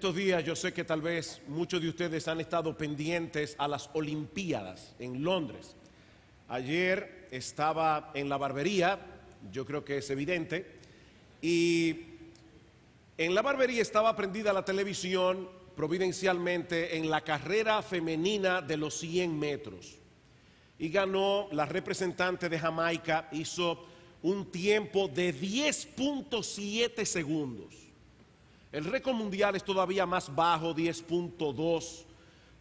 estos días yo sé que tal vez muchos de ustedes han estado pendientes a las Olimpiadas en Londres. Ayer estaba en la barbería, yo creo que es evidente, y en la barbería estaba prendida la televisión providencialmente en la carrera femenina de los 100 metros. Y ganó la representante de Jamaica, hizo un tiempo de 10.7 segundos. El récord mundial es todavía más bajo, 10.2,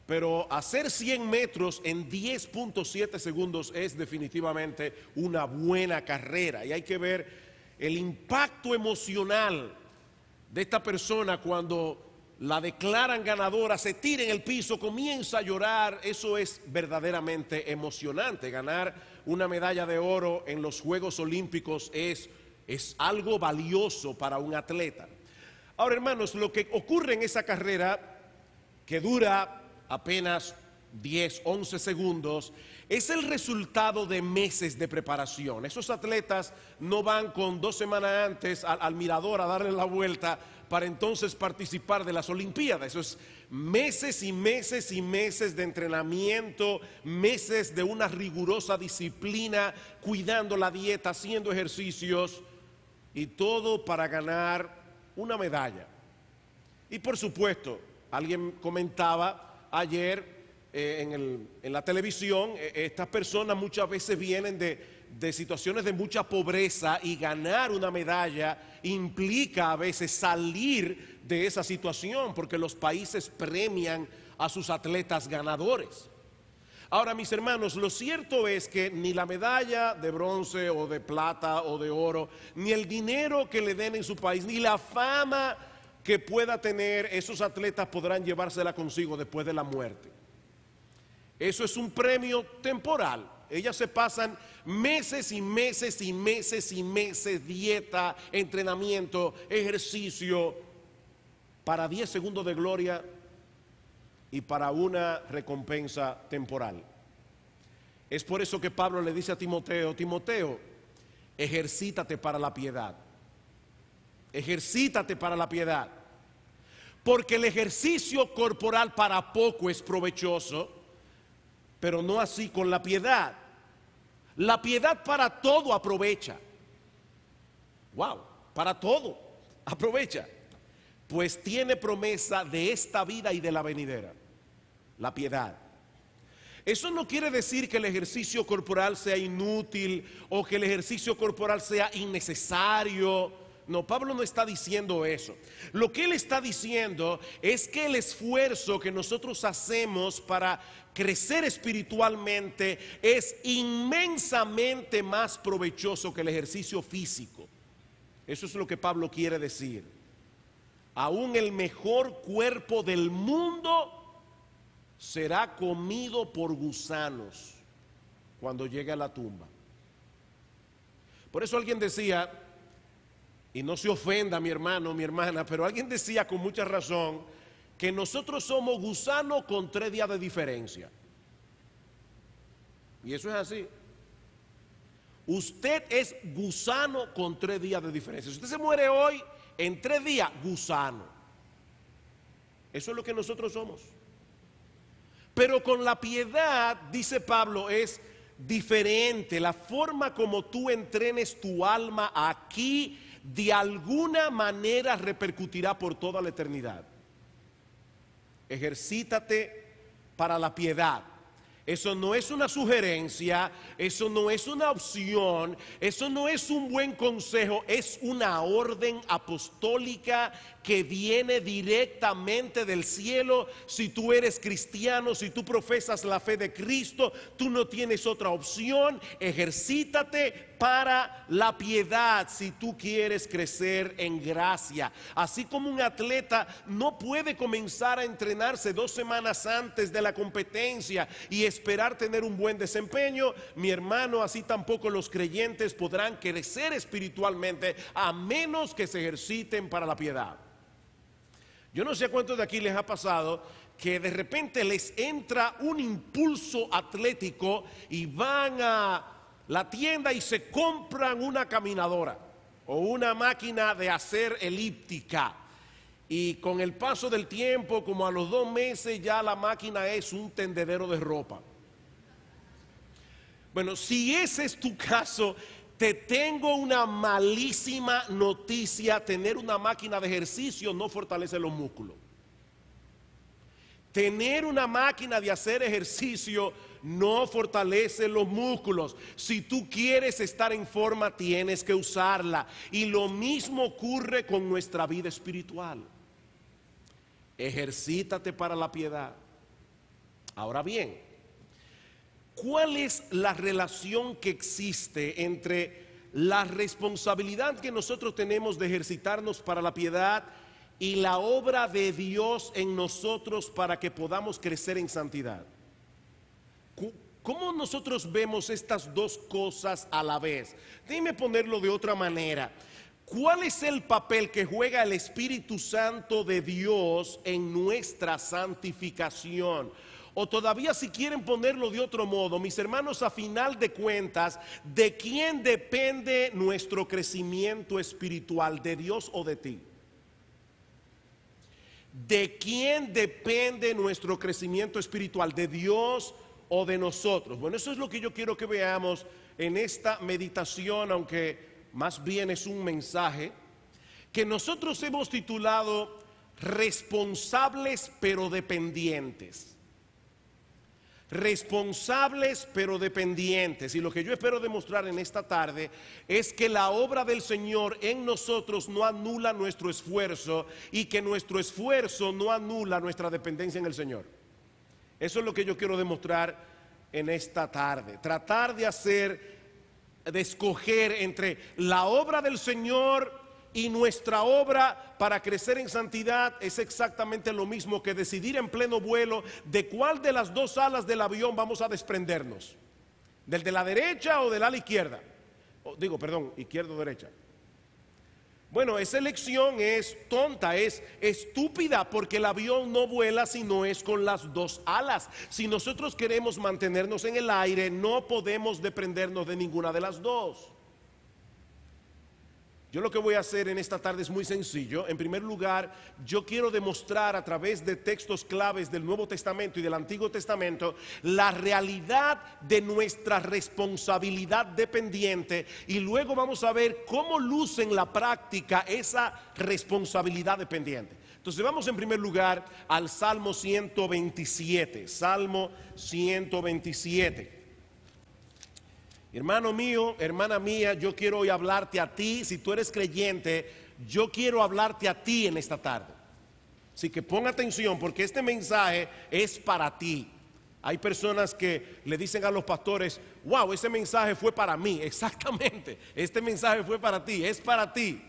pero hacer 100 metros en 10.7 segundos es definitivamente una buena carrera y hay que ver el impacto emocional de esta persona cuando la declaran ganadora, se tira en el piso, comienza a llorar, eso es verdaderamente emocionante. Ganar una medalla de oro en los Juegos Olímpicos es, es algo valioso para un atleta. Ahora, hermanos, lo que ocurre en esa carrera, que dura apenas 10, 11 segundos, es el resultado de meses de preparación. Esos atletas no van con dos semanas antes al, mirador a darle la vuelta para entonces participar de las Olimpiadas. Eso es meses y meses y meses de entrenamiento, meses de una rigurosa disciplina, cuidando la dieta, haciendo ejercicios y todo para ganar una medalla. Y por supuesto, alguien comentaba ayer eh, en, la televisión, eh, estas personas muchas veces vienen de, de situaciones de mucha pobreza y ganar una medalla implica a veces salir de esa situación porque los países premian a sus atletas ganadores. Ahora, mis hermanos, lo cierto es que ni la medalla de bronce o de plata o de oro, ni el dinero que le den en su país, ni la fama que pueda tener, esos atletas podrán llevársela consigo después de la muerte. Eso es un premio temporal. Ellas se pasan meses y meses y meses y meses dieta, entrenamiento, ejercicio, para 10 segundos de gloria y para una recompensa temporal. Es por eso que Pablo le dice a Timoteo, Timoteo, ejercítate para la piedad, ejercítate para la piedad, porque el ejercicio corporal para poco es provechoso, pero no así con la piedad. La piedad para todo aprovecha. Wow, para todo aprovecha. Pues tiene promesa de esta vida y de la venidera la piedad. Eso no quiere decir que el ejercicio corporal sea inútil o que el ejercicio corporal sea innecesario. No, Pablo no está diciendo eso. Lo que él está diciendo es que el esfuerzo que nosotros hacemos para crecer espiritualmente es inmensamente más provechoso que el ejercicio físico. Eso es lo que Pablo quiere decir. Aún el mejor cuerpo del mundo será comido por gusanos cuando llegue a la tumba. Por eso alguien decía, y no se ofenda mi hermano, mi hermana, pero alguien decía con mucha razón que nosotros somos gusanos con tres días de diferencia. Y eso es así. Usted es gusano con tres días de diferencia. Si usted se muere hoy, en tres días, gusano. Eso es lo que nosotros somos. Pero con la piedad, dice Pablo, es diferente. La forma como tú entrenes tu alma aquí, de alguna manera repercutirá por toda la eternidad. Ejercítate para la piedad. Eso no es una sugerencia, eso no es una opción, eso no es un buen consejo, es una orden apostólica que viene directamente del cielo. Si tú eres cristiano, si tú profesas la fe de Cristo, tú no tienes otra opción. Ejercítate para la piedad si tú quieres crecer en gracia. Así como un atleta no puede comenzar a entrenarse dos semanas antes de la competencia y esperar tener un buen desempeño, mi hermano, así tampoco los creyentes podrán crecer espiritualmente a menos que se ejerciten para la piedad. Yo no sé cuántos de aquí les ha pasado que de repente les entra un impulso atlético y van a la tienda y se compran una caminadora o una máquina de hacer elíptica. Y con el paso del tiempo, como a los dos meses, ya la máquina es un tendedero de ropa. Bueno, si ese es tu caso, te tengo una malísima noticia, tener una máquina de ejercicio no fortalece los músculos. Tener una máquina de hacer ejercicio no fortalece los músculos. Si tú quieres estar en forma, tienes que usarla. Y lo mismo ocurre con nuestra vida espiritual. Ejercítate para la piedad. Ahora bien, ¿Cuál es la relación que existe entre la responsabilidad que nosotros tenemos de ejercitarnos para la piedad y la obra de Dios en nosotros para que podamos crecer en santidad? ¿Cómo nosotros vemos estas dos cosas a la vez? Dime ponerlo de otra manera. ¿Cuál es el papel que juega el Espíritu Santo de Dios en nuestra santificación? O todavía si quieren ponerlo de otro modo, mis hermanos, a final de cuentas, ¿de quién depende nuestro crecimiento espiritual? ¿De Dios o de ti? ¿De quién depende nuestro crecimiento espiritual? ¿De Dios o de nosotros? Bueno, eso es lo que yo quiero que veamos en esta meditación, aunque más bien es un mensaje, que nosotros hemos titulado responsables pero dependientes responsables pero dependientes. Y lo que yo espero demostrar en esta tarde es que la obra del Señor en nosotros no anula nuestro esfuerzo y que nuestro esfuerzo no anula nuestra dependencia en el Señor. Eso es lo que yo quiero demostrar en esta tarde. Tratar de hacer, de escoger entre la obra del Señor y nuestra obra para crecer en santidad es exactamente lo mismo que decidir en pleno vuelo de cuál de las dos alas del avión vamos a desprendernos, del de la derecha o del ala izquierda. digo, perdón, izquierda o derecha. Bueno, esa elección es tonta, es estúpida, porque el avión no vuela si no es con las dos alas. Si nosotros queremos mantenernos en el aire, no podemos desprendernos de ninguna de las dos. Yo lo que voy a hacer en esta tarde es muy sencillo. En primer lugar, yo quiero demostrar a través de textos claves del Nuevo Testamento y del Antiguo Testamento la realidad de nuestra responsabilidad dependiente y luego vamos a ver cómo luce en la práctica esa responsabilidad dependiente. Entonces vamos en primer lugar al Salmo 127, Salmo 127. Hermano mío, hermana mía, yo quiero hoy hablarte a ti, si tú eres creyente, yo quiero hablarte a ti en esta tarde. Así que pon atención porque este mensaje es para ti. Hay personas que le dicen a los pastores, wow, ese mensaje fue para mí, exactamente, este mensaje fue para ti, es para ti.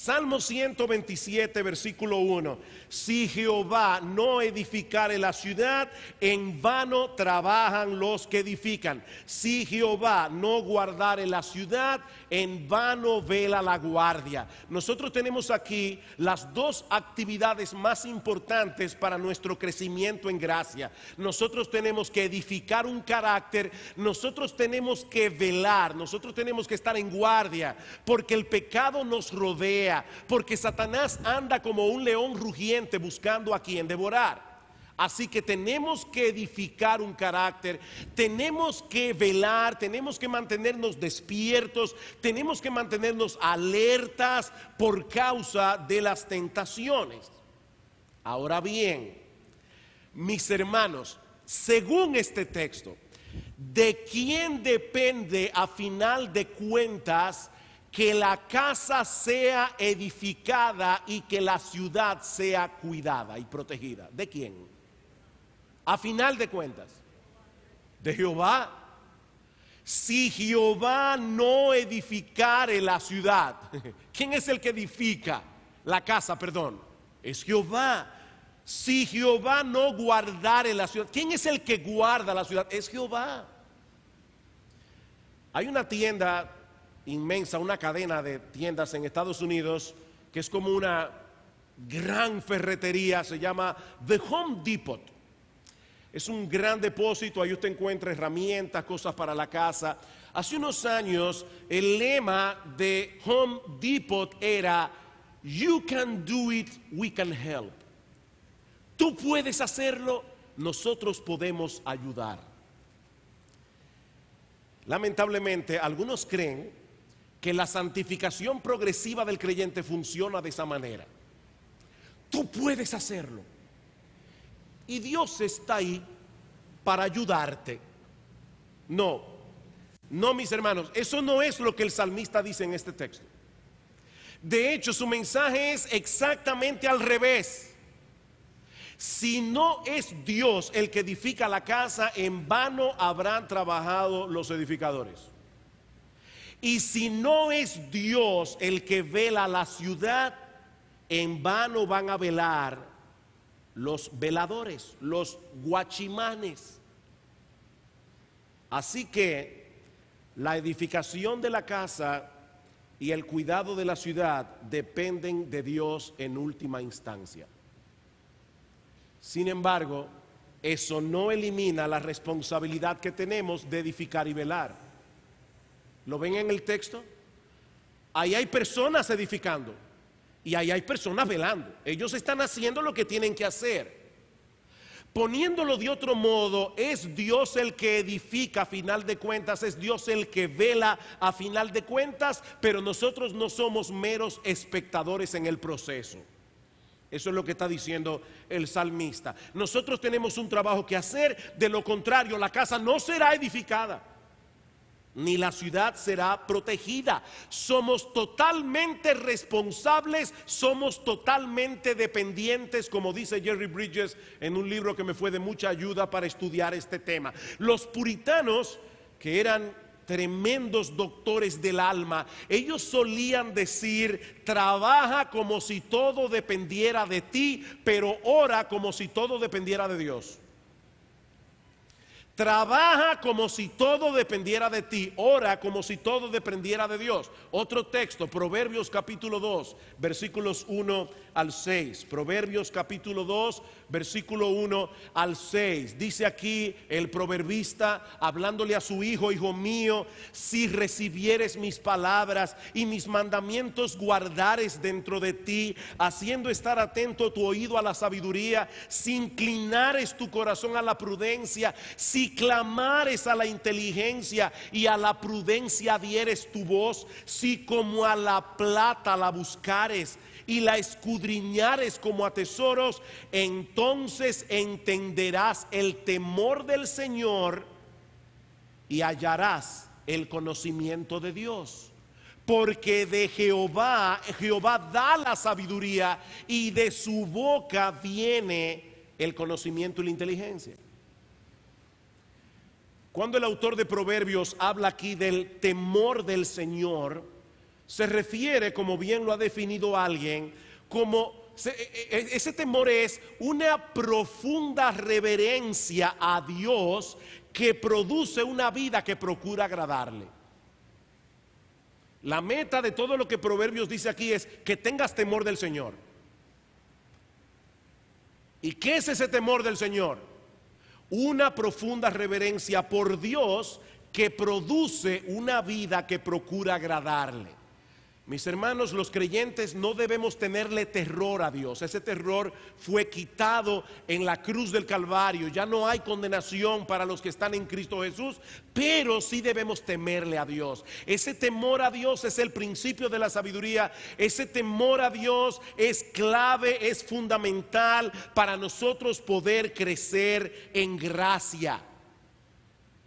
Salmo 127, versículo 1. Si Jehová no edificare la ciudad, en vano trabajan los que edifican. Si Jehová no guardare la ciudad, en vano vela la guardia. Nosotros tenemos aquí las dos actividades más importantes para nuestro crecimiento en gracia. Nosotros tenemos que edificar un carácter, nosotros tenemos que velar, nosotros tenemos que estar en guardia, porque el pecado nos rodea porque Satanás anda como un león rugiente buscando a quien devorar. Así que tenemos que edificar un carácter, tenemos que velar, tenemos que mantenernos despiertos, tenemos que mantenernos alertas por causa de las tentaciones. Ahora bien, mis hermanos, según este texto, ¿de quién depende a final de cuentas que la casa sea edificada y que la ciudad sea cuidada y protegida. ¿De quién? A final de cuentas, de Jehová. Si Jehová no edificare la ciudad, ¿quién es el que edifica la casa? Perdón, es Jehová. Si Jehová no guardare la ciudad, ¿quién es el que guarda la ciudad? Es Jehová. Hay una tienda inmensa, una cadena de tiendas en Estados Unidos que es como una gran ferretería, se llama The Home Depot. Es un gran depósito, ahí usted encuentra herramientas, cosas para la casa. Hace unos años el lema de Home Depot era, You can do it, we can help. Tú puedes hacerlo, nosotros podemos ayudar. Lamentablemente, algunos creen que la santificación progresiva del creyente funciona de esa manera. Tú puedes hacerlo. Y Dios está ahí para ayudarte. No, no mis hermanos, eso no es lo que el salmista dice en este texto. De hecho, su mensaje es exactamente al revés. Si no es Dios el que edifica la casa, en vano habrán trabajado los edificadores. Y si no es Dios el que vela la ciudad, en vano van a velar los veladores, los guachimanes. Así que la edificación de la casa y el cuidado de la ciudad dependen de Dios en última instancia. Sin embargo, eso no elimina la responsabilidad que tenemos de edificar y velar. ¿Lo ven en el texto? Ahí hay personas edificando y ahí hay personas velando. Ellos están haciendo lo que tienen que hacer. Poniéndolo de otro modo, es Dios el que edifica a final de cuentas, es Dios el que vela a final de cuentas, pero nosotros no somos meros espectadores en el proceso. Eso es lo que está diciendo el salmista. Nosotros tenemos un trabajo que hacer, de lo contrario la casa no será edificada ni la ciudad será protegida. Somos totalmente responsables, somos totalmente dependientes, como dice Jerry Bridges en un libro que me fue de mucha ayuda para estudiar este tema. Los puritanos, que eran tremendos doctores del alma, ellos solían decir, trabaja como si todo dependiera de ti, pero ora como si todo dependiera de Dios. Trabaja como si todo dependiera de ti. Ora como si todo dependiera de Dios. Otro texto, Proverbios capítulo 2, versículos 1 al 6. Proverbios capítulo 2, versículo 1 al 6. Dice aquí el proverbista hablándole a su hijo, hijo mío, si recibieres mis palabras y mis mandamientos guardares dentro de ti, haciendo estar atento tu oído a la sabiduría, si inclinares tu corazón a la prudencia, si clamares a la inteligencia y a la prudencia dieres tu voz, si como a la plata la buscares y la escudriñares como a tesoros, entonces entenderás el temor del Señor y hallarás el conocimiento de Dios. Porque de Jehová, Jehová da la sabiduría y de su boca viene el conocimiento y la inteligencia. Cuando el autor de Proverbios habla aquí del temor del Señor, se refiere, como bien lo ha definido alguien, como e, e, e, ese temor es una profunda reverencia a Dios que produce una vida que procura agradarle. La meta de todo lo que Proverbios dice aquí es que tengas temor del Señor. ¿Y qué es ese temor del Señor? una profunda reverencia por Dios que produce una vida que procura agradarle. Mis hermanos, los creyentes no debemos tenerle terror a Dios. Ese terror fue quitado en la cruz del Calvario. Ya no hay condenación para los que están en Cristo Jesús, pero sí debemos temerle a Dios. Ese temor a Dios es el principio de la sabiduría. Ese temor a Dios es clave, es fundamental para nosotros poder crecer en gracia.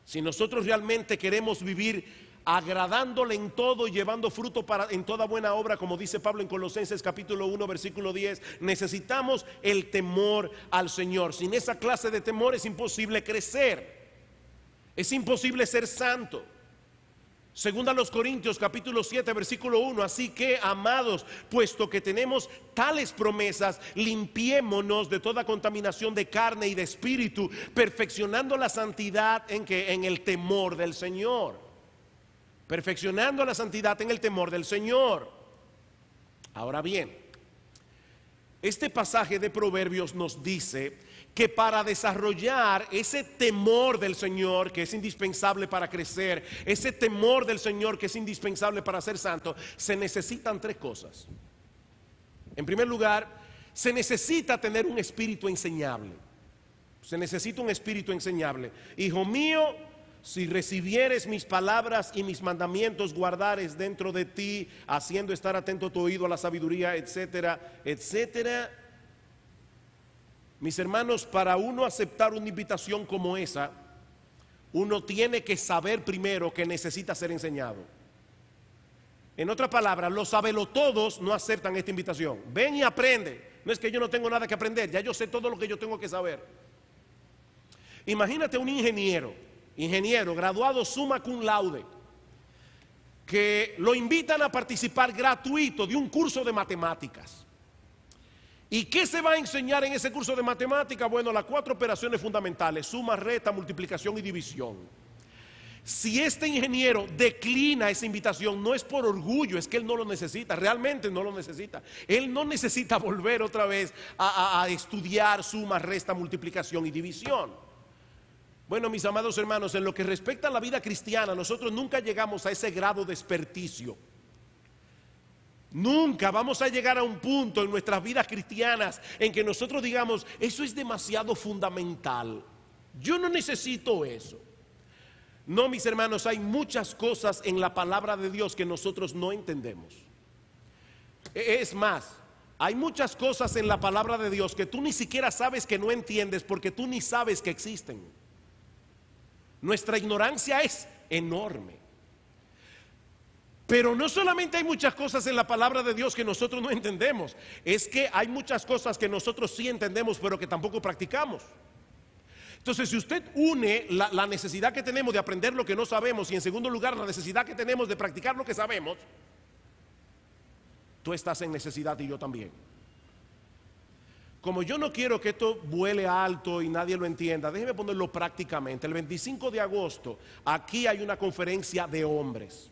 Si nosotros realmente queremos vivir agradándole en todo y llevando fruto para, en toda buena obra, como dice Pablo en Colosenses capítulo 1, versículo 10. Necesitamos el temor al Señor. Sin esa clase de temor es imposible crecer. Es imposible ser santo. Segunda a los Corintios capítulo 7 versículo 1, así que amados, puesto que tenemos tales promesas, limpiémonos de toda contaminación de carne y de espíritu, perfeccionando la santidad en que en el temor del Señor perfeccionando la santidad en el temor del Señor. Ahora bien, este pasaje de Proverbios nos dice que para desarrollar ese temor del Señor que es indispensable para crecer, ese temor del Señor que es indispensable para ser santo, se necesitan tres cosas. En primer lugar, se necesita tener un espíritu enseñable. Se necesita un espíritu enseñable. Hijo mío, si recibieres mis palabras y mis mandamientos guardares dentro de ti, haciendo estar atento tu oído a la sabiduría, etcétera, etcétera. Mis hermanos, para uno aceptar una invitación como esa, uno tiene que saber primero que necesita ser enseñado. En otras palabras, los todos no aceptan esta invitación. Ven y aprende. No es que yo no tengo nada que aprender, ya yo sé todo lo que yo tengo que saber. Imagínate un ingeniero ingeniero, graduado summa cum laude, que lo invitan a participar gratuito de un curso de matemáticas. ¿Y qué se va a enseñar en ese curso de matemáticas? Bueno, las cuatro operaciones fundamentales, suma, resta, multiplicación y división. Si este ingeniero declina esa invitación, no es por orgullo, es que él no lo necesita, realmente no lo necesita. Él no necesita volver otra vez a estudiar suma, resta, multiplicación y división. Bueno, mis amados hermanos, en lo que respecta a la vida cristiana, nosotros nunca llegamos a ese grado de experticio. Nunca vamos a llegar a un punto en nuestras vidas cristianas en que nosotros digamos, eso es demasiado fundamental. Yo no necesito eso. No, mis hermanos, hay muchas cosas en la palabra de Dios que nosotros no entendemos. E-, es más, hay muchas cosas en la palabra de Dios que tú ni siquiera sabes que no entiendes porque tú ni sabes que existen. Nuestra ignorancia es enorme. Pero no solamente hay muchas cosas en la palabra de Dios que nosotros no entendemos, es que hay muchas cosas que nosotros sí entendemos, pero que tampoco practicamos. Entonces, si usted une la, la, necesidad que tenemos de aprender lo que no sabemos y en segundo lugar la necesidad que tenemos de practicar lo que sabemos, tú estás en necesidad y yo también como yo no quiero que esto vuele alto y nadie lo entienda, déjeme ponerlo prácticamente. El 25 de agosto aquí hay una conferencia de hombres.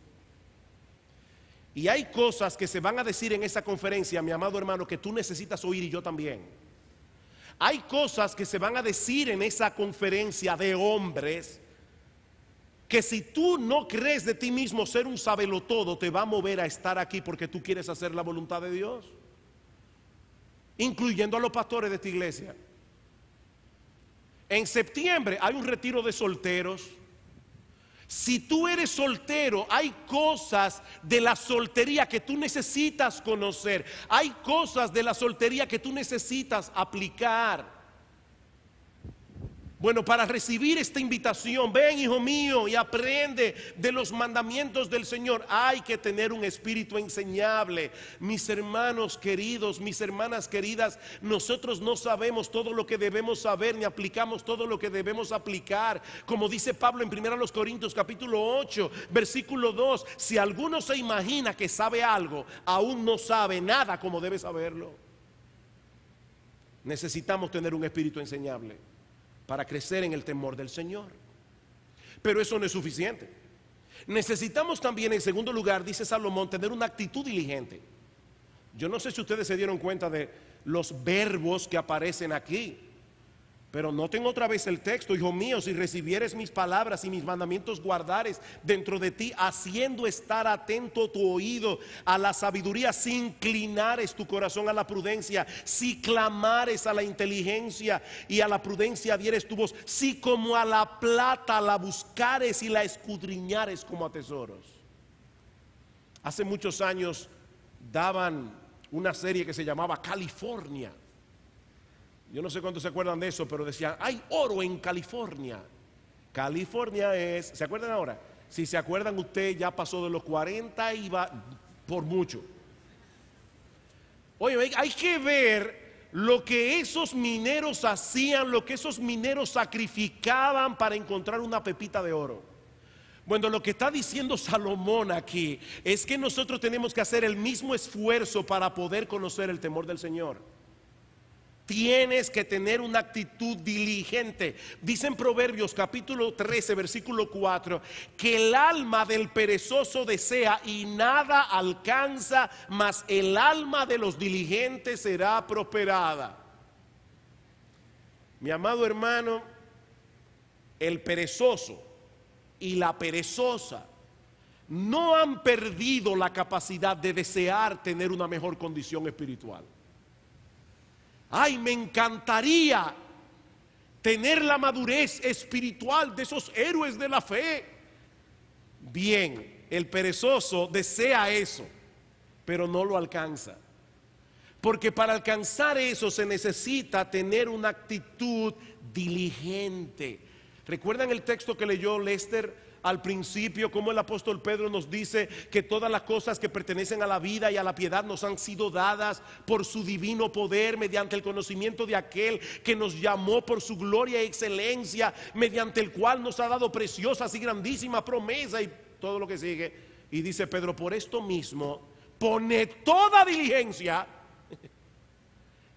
Y hay cosas que se van a decir en esa conferencia, mi amado hermano, que tú necesitas oír y yo también. Hay cosas que se van a decir en esa conferencia de hombres que si tú no crees de ti mismo ser un sabelotodo, te va a mover a estar aquí porque tú quieres hacer la voluntad de Dios incluyendo a los pastores de esta iglesia. En septiembre hay un retiro de solteros. Si tú eres soltero, hay cosas de la soltería que tú necesitas conocer. Hay cosas de la soltería que tú necesitas aplicar. Bueno, para recibir esta invitación, ven hijo mío y aprende de los mandamientos del Señor, hay que tener un espíritu enseñable. Mis hermanos queridos, mis hermanas queridas, nosotros no sabemos todo lo que debemos saber ni aplicamos todo lo que debemos aplicar. Como dice Pablo en 1 Corintios capítulo 8, versículo 2, si alguno se imagina que sabe algo, aún no sabe nada como debe saberlo. Necesitamos tener un espíritu enseñable para crecer en el temor del Señor. Pero eso no es suficiente. Necesitamos también, en segundo lugar, dice Salomón, tener una actitud diligente. Yo no sé si ustedes se dieron cuenta de los verbos que aparecen aquí. Pero noten otra vez el texto, hijo mío, si recibieres mis palabras y mis mandamientos guardares dentro de ti, haciendo estar atento tu oído a la sabiduría, si inclinares tu corazón a la prudencia, si clamares a la inteligencia y a la prudencia dieres tu voz, si como a la plata la buscares y la escudriñares como a tesoros. Hace muchos años daban una serie que se llamaba California yo no sé cuántos se acuerdan de eso, pero decían, hay oro en California. California es, ¿se acuerdan ahora? Si se acuerdan, usted ya pasó de los 40 y va por mucho. Oye, hay que ver lo que esos mineros hacían, lo que esos mineros sacrificaban para encontrar una pepita de oro. Bueno, lo que está diciendo Salomón aquí es que nosotros tenemos que hacer el mismo esfuerzo para poder conocer el temor del Señor tienes que tener una actitud diligente. Dicen Proverbios capítulo 13, versículo 4, que el alma del perezoso desea y nada alcanza, mas el alma de los diligentes será prosperada. Mi amado hermano, el perezoso y la perezosa no han perdido la capacidad de desear tener una mejor condición espiritual ay, me encantaría tener la madurez espiritual de esos héroes de la fe. Bien, el perezoso desea eso, pero no lo alcanza. Porque para alcanzar eso se necesita tener una actitud diligente ¿Recuerdan el texto que leyó Lester al principio, como el apóstol Pedro nos dice que todas las cosas que pertenecen a la vida y a la piedad nos han sido dadas por su divino poder, mediante el conocimiento de aquel que nos llamó por su gloria y excelencia, mediante el cual nos ha dado preciosas y grandísimas promesas y todo lo que sigue. Y dice Pedro, por esto mismo, pone toda diligencia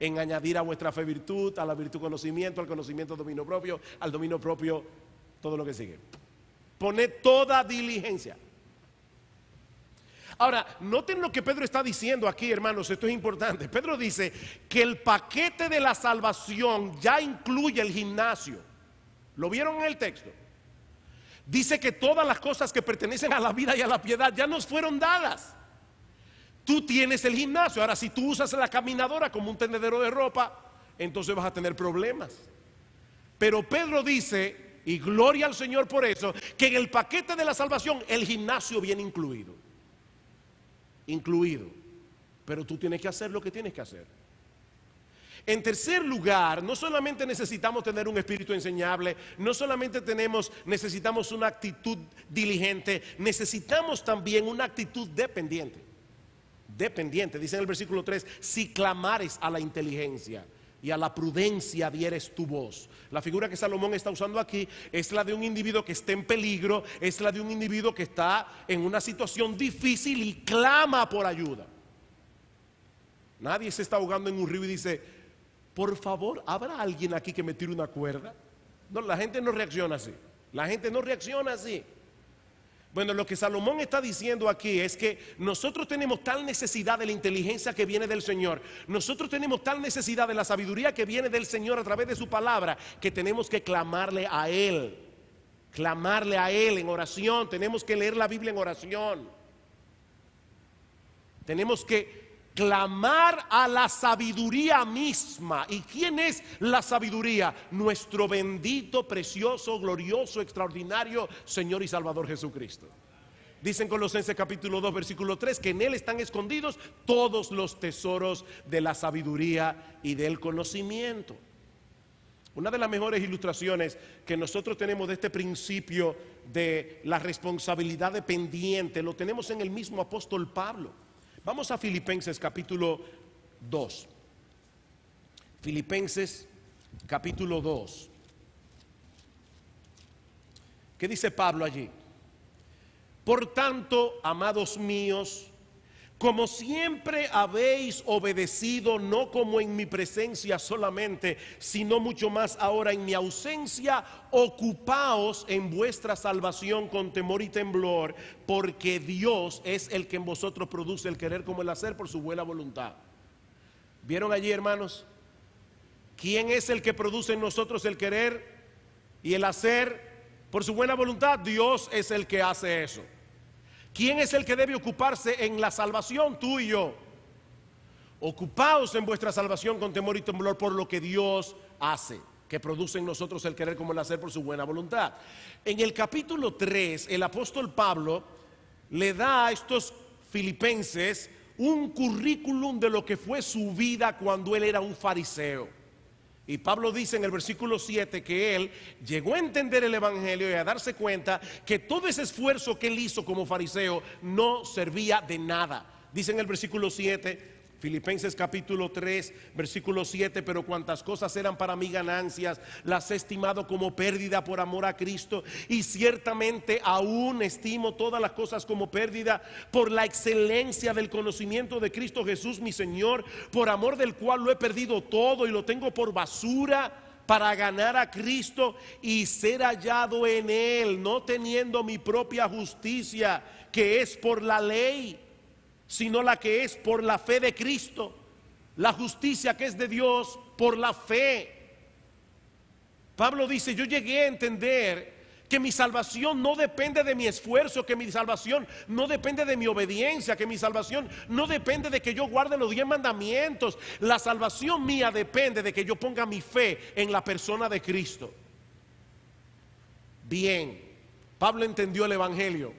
en añadir a vuestra fe virtud, a la virtud conocimiento, al conocimiento dominio propio, al dominio propio, todo lo que sigue. Poned toda diligencia. Ahora, noten lo que Pedro está diciendo aquí, hermanos, esto es importante. Pedro dice que el paquete de la salvación ya incluye el gimnasio. ¿Lo vieron en el texto? Dice que todas las cosas que pertenecen a la vida y a la piedad ya nos fueron dadas. Tú tienes el gimnasio. Ahora, si tú usas la caminadora como un tendedero de ropa, entonces vas a tener problemas. Pero Pedro dice, y gloria al Señor por eso, que en el paquete de la salvación el gimnasio viene incluido. Incluido. Pero tú tienes que hacer lo que tienes que hacer. En tercer lugar, no solamente necesitamos tener un espíritu enseñable, no solamente tenemos, necesitamos una actitud diligente, necesitamos también una actitud dependiente dependiente. Dice en el versículo 3, si clamares a la inteligencia y a la prudencia dieres tu voz. La figura que Salomón está usando aquí es la de un individuo que está en peligro, es la de un individuo que está en una situación difícil y clama por ayuda. Nadie se está ahogando en un río y dice, por favor, ¿habrá alguien aquí que me tire una cuerda? No, la gente no reacciona así. La gente no reacciona así. Bueno, lo que Salomón está diciendo aquí es que nosotros tenemos tal necesidad de la inteligencia que viene del Señor, nosotros tenemos tal necesidad de la sabiduría que viene del Señor a través de su palabra, que tenemos que clamarle a Él, clamarle a Él en oración, tenemos que leer la Biblia en oración, tenemos que clamar a la sabiduría misma. ¿Y quién es la sabiduría? Nuestro bendito, precioso, glorioso, extraordinario Señor y Salvador Jesucristo. Dicen Colosenses capítulo 2, versículo 3, que en Él están escondidos todos los tesoros de la sabiduría y del conocimiento. Una de las mejores ilustraciones que nosotros tenemos de este principio de la responsabilidad dependiente lo tenemos en el mismo apóstol Pablo. Vamos a Filipenses capítulo 2. Filipenses capítulo 2. ¿Qué dice Pablo allí? Por tanto, amados míos, como siempre habéis obedecido, no como en mi presencia solamente, sino mucho más ahora en mi ausencia, ocupaos en vuestra salvación con temor y temblor, porque Dios es el que en vosotros produce el querer como el hacer por su buena voluntad. ¿Vieron allí, hermanos? ¿Quién es el que produce en nosotros el querer y el hacer por su buena voluntad? Dios es el que hace eso. ¿Quién es el que debe ocuparse en la salvación? Tú y yo. Ocupaos en vuestra salvación con temor y temblor por lo que Dios hace, que produce en nosotros el querer como el hacer por su buena voluntad. En el capítulo 3, el apóstol Pablo le da a estos filipenses un currículum de lo que fue su vida cuando él era un fariseo. Y Pablo dice en el versículo 7 que él llegó a entender el Evangelio y a darse cuenta que todo ese esfuerzo que él hizo como fariseo no servía de nada. Dice en el versículo 7, Filipenses capítulo 3, versículo 7, pero cuantas cosas eran para mí ganancias, las he estimado como pérdida por amor a Cristo y ciertamente aún estimo todas las cosas como pérdida por la excelencia del conocimiento de Cristo Jesús mi Señor, por amor del cual lo he perdido todo y lo tengo por basura para ganar a Cristo y ser hallado en Él, no teniendo mi propia justicia, que es por la ley sino la que es por la fe de Cristo, la justicia que es de Dios por la fe. Pablo dice, yo llegué a entender que mi salvación no depende de mi esfuerzo, que mi salvación no depende de mi obediencia, que mi salvación no depende de que yo guarde los diez mandamientos. La salvación mía depende de que yo ponga mi fe en la persona de Cristo. Bien, Pablo entendió el Evangelio.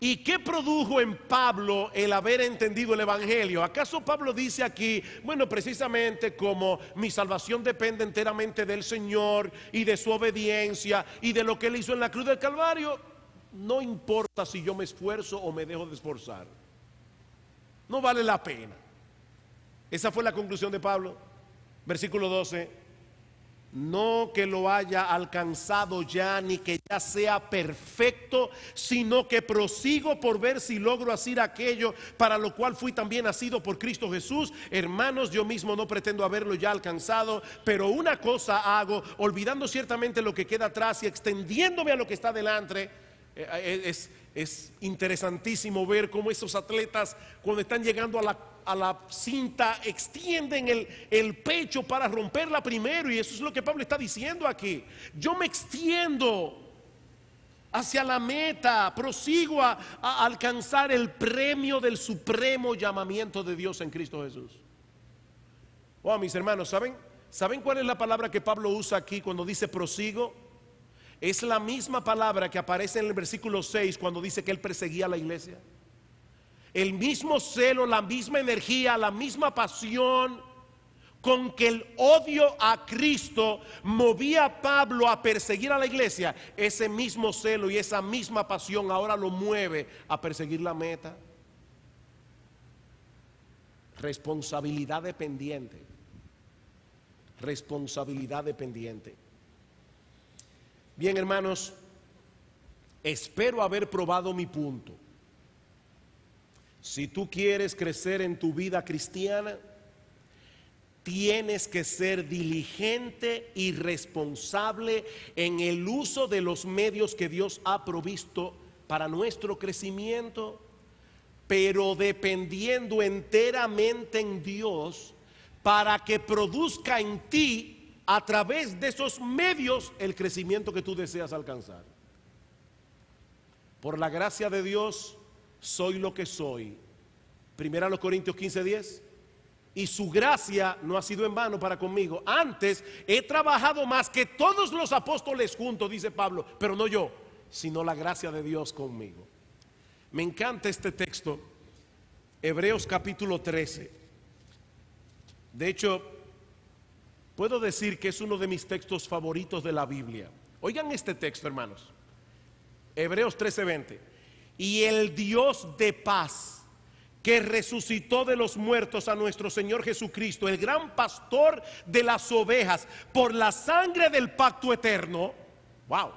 ¿Y qué produjo en Pablo el haber entendido el Evangelio? ¿Acaso Pablo dice aquí, bueno, precisamente como mi salvación depende enteramente del Señor y de su obediencia y de lo que él hizo en la cruz del Calvario? No importa si yo me esfuerzo o me dejo de esforzar. No vale la pena. Esa fue la conclusión de Pablo. Versículo 12. No que lo haya alcanzado ya, ni que ya sea perfecto, sino que prosigo por ver si logro hacer aquello para lo cual fui también nacido por Cristo Jesús. Hermanos, yo mismo no pretendo haberlo ya alcanzado, pero una cosa hago, olvidando ciertamente lo que queda atrás y extendiéndome a lo que está delante. Eh, eh, es, es interesantísimo ver cómo esos atletas, cuando están llegando a la a la cinta, extienden el, pecho para romperla primero. Y eso es lo que Pablo está diciendo aquí. Yo me extiendo hacia la meta, prosigo a, alcanzar el premio del supremo llamamiento de Dios en Cristo Jesús. Oh, mis hermanos, ¿saben? ¿Saben cuál es la palabra que Pablo usa aquí cuando dice prosigo? Es la misma palabra que aparece en el versículo 6 cuando dice que él perseguía a la iglesia el mismo celo, la misma energía, la misma pasión con que el odio a Cristo movía a Pablo a perseguir a la iglesia, ese mismo celo y esa misma pasión ahora lo mueve a perseguir la meta. Responsabilidad dependiente. Responsabilidad dependiente. Bien, hermanos, espero haber probado mi punto. Si tú quieres crecer en tu vida cristiana, tienes que ser diligente y responsable en el uso de los medios que Dios ha provisto para nuestro crecimiento, pero dependiendo enteramente en Dios para que produzca en ti a través de esos medios el crecimiento que tú deseas alcanzar. Por la gracia de Dios, soy lo que soy. Primera los Corintios 15, Y su gracia no ha sido en vano para conmigo. Antes he trabajado más que todos los apóstoles juntos, dice Pablo, pero no yo, sino la gracia de Dios conmigo. Me encanta este texto, Hebreos capítulo 13. De hecho, puedo decir que es uno de mis textos favoritos de la Biblia. Oigan este texto, hermanos. Hebreos 13:20 y el Dios de paz que resucitó de los muertos a nuestro Señor Jesucristo, el gran pastor de las ovejas, por la sangre del pacto eterno, wow,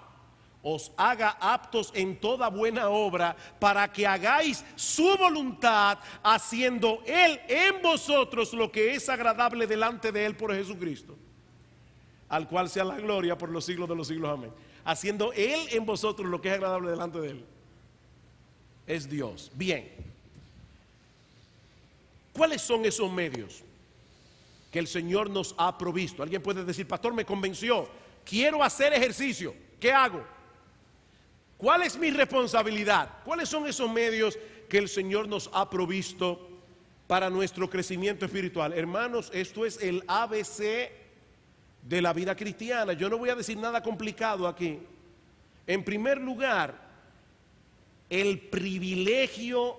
os haga aptos en toda buena obra para que hagáis su voluntad, haciendo Él en vosotros lo que es agradable delante de Él por Jesucristo, al cual sea la gloria por los siglos de los siglos, amén. Haciendo Él en vosotros lo que es agradable delante de Él es Dios. Bien. ¿Cuáles son esos medios que el Señor nos ha provisto? Alguien puede decir, pastor, me convenció, quiero hacer ejercicio, ¿qué hago? ¿Cuál es mi responsabilidad? ¿Cuáles son esos medios que el Señor nos ha provisto para nuestro crecimiento espiritual? Hermanos, esto es el ABC de la vida cristiana. Yo no voy a decir nada complicado aquí. En primer lugar, el privilegio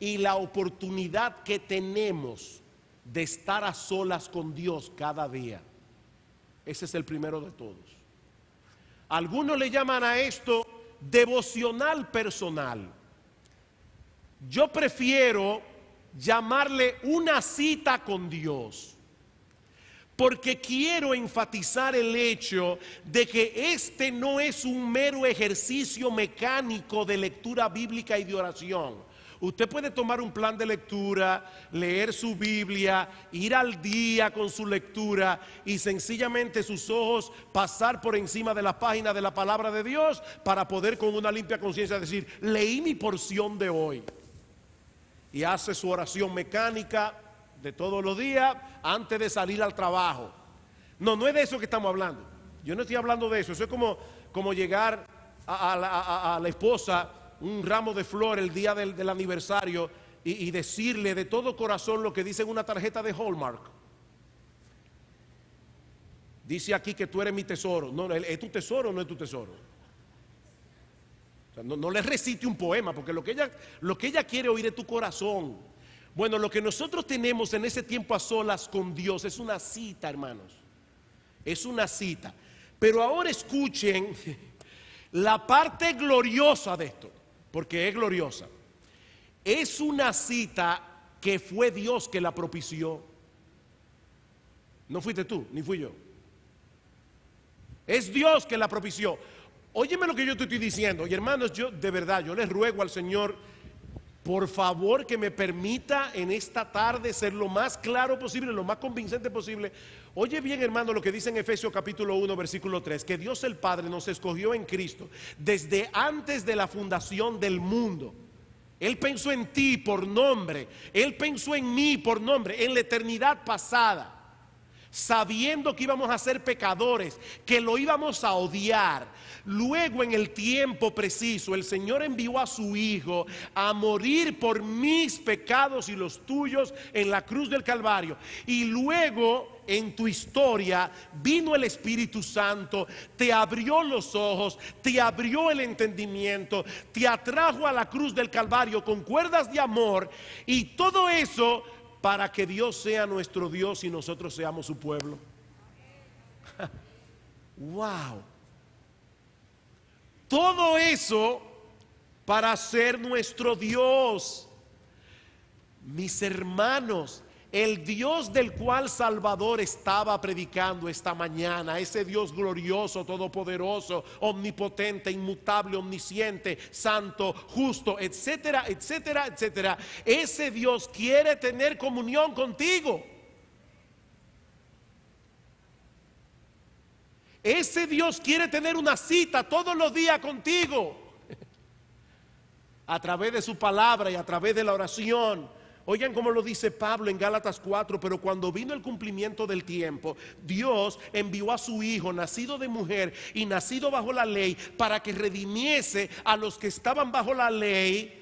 y la oportunidad que tenemos de estar a solas con Dios cada día. Ese es el primero de todos. Algunos le llaman a esto devocional personal. Yo prefiero llamarle una cita con Dios porque quiero enfatizar el hecho de que este no es un mero ejercicio mecánico de lectura bíblica y de oración. Usted puede tomar un plan de lectura, leer su Biblia, ir al día con su lectura y sencillamente sus ojos pasar por encima de la página de la palabra de Dios para poder con una limpia conciencia decir, leí mi porción de hoy. Y hace su oración mecánica, de todos los días antes de salir al trabajo. No, no es de eso que estamos hablando. Yo no estoy hablando de eso. Eso es como, como llegar a, la esposa un ramo de flor el día del, aniversario y, decirle de todo corazón lo que dice en una tarjeta de Hallmark. Dice aquí que tú eres mi tesoro. No, es tu tesoro o no es tu tesoro. no, le recite un poema, porque lo que, ella, lo que ella quiere oír es tu corazón. Bueno, lo que nosotros tenemos en ese tiempo a solas con Dios es una cita, hermanos. Es una cita. Pero ahora escuchen la parte gloriosa de esto, porque es gloriosa. Es una cita que fue Dios que la propició. No fuiste tú, ni fui yo. Es Dios que la propició. Óyeme lo que yo te estoy diciendo. Y hermanos, yo de verdad, yo les ruego al Señor por favor que me permita en esta tarde ser lo más claro posible, lo más convincente posible. Oye bien hermano lo que dice en Efesios capítulo 1 versículo 3, que Dios el Padre nos escogió en Cristo desde antes de la fundación del mundo. Él pensó en ti por nombre, Él pensó en mí por nombre, en la eternidad pasada sabiendo que íbamos a ser pecadores, que lo íbamos a odiar. Luego en el tiempo preciso, el Señor envió a su Hijo a morir por mis pecados y los tuyos en la cruz del Calvario. Y luego en tu historia vino el Espíritu Santo, te abrió los ojos, te abrió el entendimiento, te atrajo a la cruz del Calvario con cuerdas de amor y todo eso para que Dios sea nuestro Dios y nosotros seamos su pueblo. ¡Wow! Todo eso para ser nuestro Dios. Mis hermanos, el Dios del cual Salvador estaba predicando esta mañana, ese Dios glorioso, todopoderoso, omnipotente, inmutable, omnisciente, santo, justo, etcétera, etcétera, etcétera, ese Dios quiere tener comunión contigo. Ese Dios quiere tener una cita todos los días contigo. A través de su palabra y a través de la oración Oigan cómo lo dice Pablo en Gálatas 4, pero cuando vino el cumplimiento del tiempo, Dios envió a su Hijo, nacido de mujer y nacido bajo la ley, para que redimiese a los que estaban bajo la ley,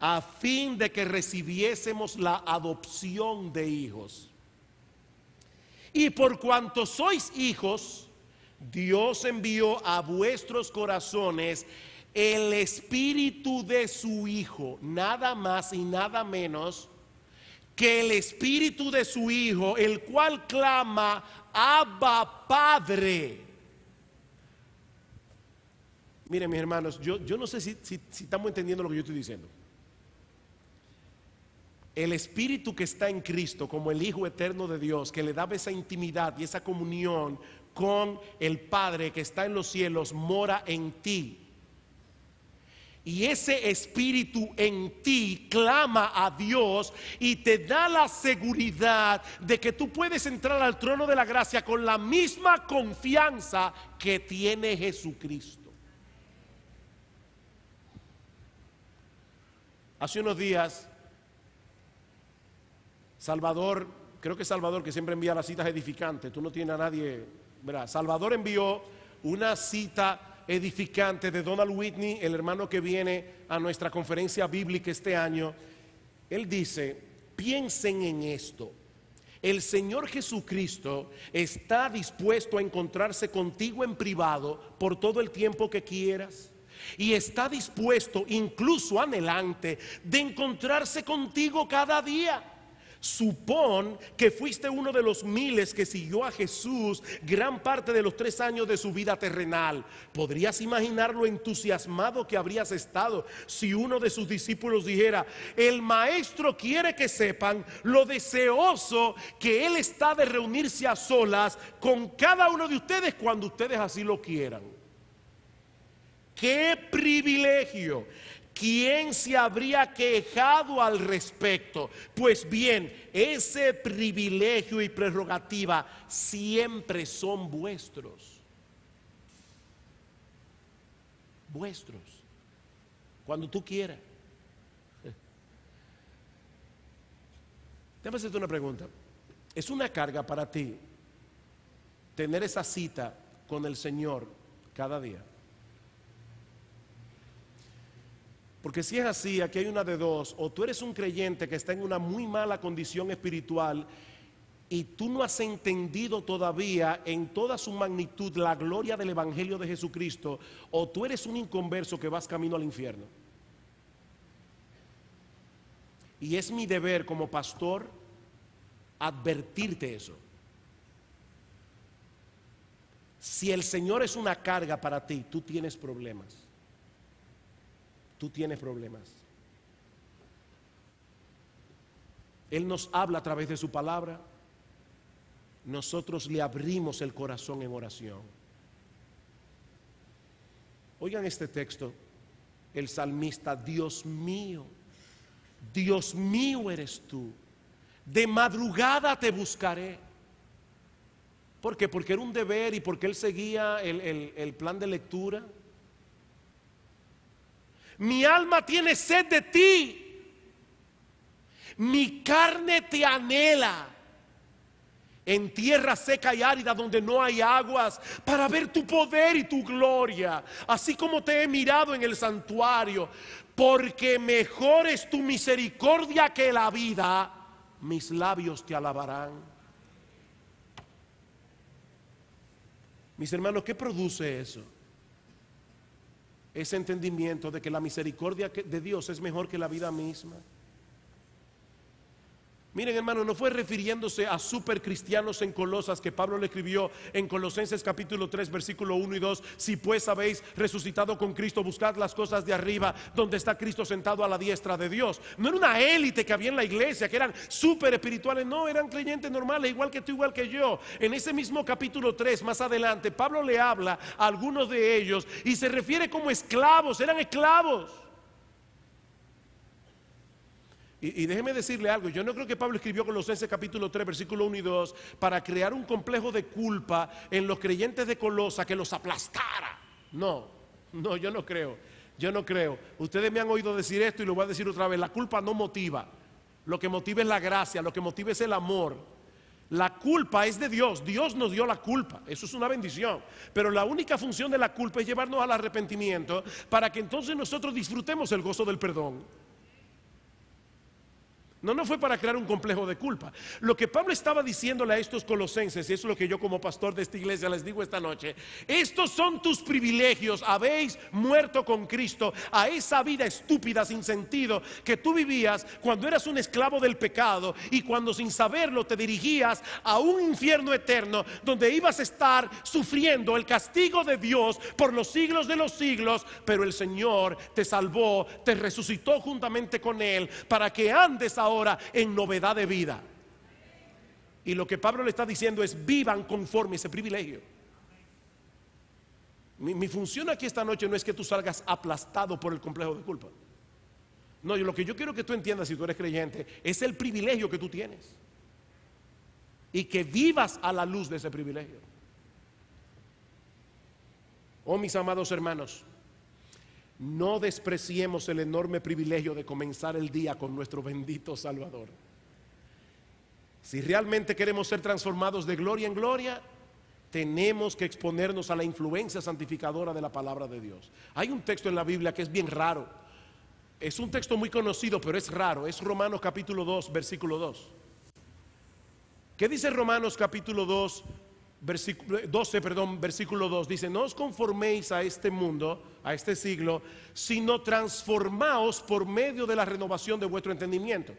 a fin de que recibiésemos la adopción de hijos. Y por cuanto sois hijos, Dios envió a vuestros corazones el espíritu de su hijo, nada más y nada menos que el espíritu de su hijo, el cual clama, Abba Padre. Miren mis hermanos, yo, no sé si, si estamos entendiendo lo que yo estoy diciendo. El espíritu que está en Cristo como el Hijo eterno de Dios, que le daba esa intimidad y esa comunión con el Padre que está en los cielos, mora en ti. Y ese espíritu en ti clama a Dios y te da la seguridad de que tú puedes entrar al trono de la gracia con la misma confianza que tiene Jesucristo. Hace unos días, Salvador, creo que Salvador que siempre envía las citas edificantes, tú no tienes a nadie, ¿verdad? Salvador envió una cita edificante de Donald Whitney, el hermano que viene a nuestra conferencia bíblica este año, él dice, piensen en esto. El Señor Jesucristo está dispuesto a encontrarse contigo en privado por todo el tiempo que quieras. Y está dispuesto, incluso anhelante, de encontrarse contigo cada día. Supón que fuiste uno de los miles que siguió a Jesús gran parte de los tres años de su vida terrenal. ¿Podrías imaginar lo entusiasmado que habrías estado si uno de sus discípulos dijera, el maestro quiere que sepan lo deseoso que él está de reunirse a solas con cada uno de ustedes cuando ustedes así lo quieran? ¡Qué privilegio! ¿quién se habría quejado al respecto? Pues bien, ese privilegio y prerrogativa siempre son vuestros. Vuestros. Cuando tú quieras. Déjame hacerte una pregunta. ¿Es una carga para ti tener esa cita con el Señor cada día? Porque si es así, aquí hay una de dos. O tú eres un creyente que está en una muy mala condición espiritual y tú no has entendido todavía en toda su magnitud la gloria del Evangelio de Jesucristo, o tú eres un inconverso que vas camino al infierno. Y es mi deber como pastor advertirte eso. Si el Señor es una carga para ti, tú tienes problemas tú tienes problemas. Él nos habla a través de su palabra. Nosotros le abrimos el corazón en oración. Oigan este texto. El salmista, Dios mío, Dios mío eres tú. De madrugada te buscaré. ¿Por qué? Porque era un deber y porque él seguía el, el plan de lectura. Mi alma tiene sed de ti. Mi carne te anhela en tierra seca y árida donde no hay aguas, para ver tu poder y tu gloria, así como te he mirado en el santuario, porque mejor es tu misericordia que la vida, mis labios te alabarán. Mis hermanos, ¿qué produce eso? ese entendimiento de que la misericordia de Dios es mejor que la vida misma. Miren hermano, no fue refiriéndose a supercristianos en Colosas que Pablo le escribió en Colosenses capítulo 3 versículo 1 y 2, si pues habéis resucitado con Cristo, buscad las cosas de arriba donde está Cristo sentado a la diestra de Dios. No era una élite que había en la iglesia, que eran super espirituales, no, eran creyentes normales, igual que tú, igual que yo. En ese mismo capítulo 3, más adelante, Pablo le habla a algunos de ellos y se refiere como esclavos, eran esclavos. Y, déjeme decirle algo, yo no creo que Pablo escribió Colosenses capítulo 3, versículo 1 y 2 para crear un complejo de culpa en los creyentes de Colosa que los aplastara. No, no, yo no creo, yo no creo. Ustedes me han oído decir esto y lo voy a decir otra vez, la culpa no motiva, lo que motiva es la gracia, lo que motiva es el amor. La culpa es de Dios, Dios nos dio la culpa, eso es una bendición. Pero la única función de la culpa es llevarnos al arrepentimiento para que entonces nosotros disfrutemos el gozo del perdón. No, no fue para crear un complejo de culpa. Lo que Pablo estaba diciéndole a estos colosenses, y eso es lo que yo como pastor de esta iglesia les digo esta noche, estos son tus privilegios, habéis muerto con Cristo a esa vida estúpida, sin sentido, que tú vivías cuando eras un esclavo del pecado y cuando sin saberlo te dirigías a un infierno eterno donde ibas a estar sufriendo el castigo de Dios por los siglos de los siglos, pero el Señor te salvó, te resucitó juntamente con Él para que andes a ahora en novedad de vida. Y lo que Pablo le está diciendo es vivan conforme ese privilegio. Mi, función aquí esta noche no es que tú salgas aplastado por el complejo de culpa. No, yo, lo que yo quiero que tú entiendas si tú eres creyente es el privilegio que tú tienes. Y que vivas a la luz de ese privilegio. Oh, mis amados hermanos, no despreciemos el enorme privilegio de comenzar el día con nuestro bendito Salvador. Si realmente queremos ser transformados de gloria en gloria, tenemos que exponernos a la influencia santificadora de la palabra de Dios. Hay un texto en la Biblia que es bien raro. Es un texto muy conocido, pero es raro. Es Romanos capítulo 2, versículo 2. ¿Qué dice Romanos capítulo 2, versículo 12, eh, perdón, versículo 2 dice, "No os conforméis a este mundo, a este siglo, sino transformaos por medio de la renovación de vuestro entendimiento."